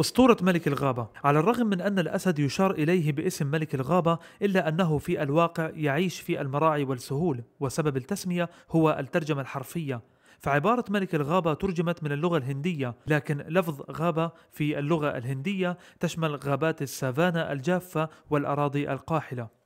أسطورة ملك الغابة على الرغم من أن الأسد يشار إليه باسم ملك الغابة إلا أنه في الواقع يعيش في المراعي والسهول وسبب التسمية هو الترجمة الحرفية فعبارة ملك الغابة ترجمت من اللغة الهندية لكن لفظ غابة في اللغة الهندية تشمل غابات السافانا الجافة والأراضي القاحلة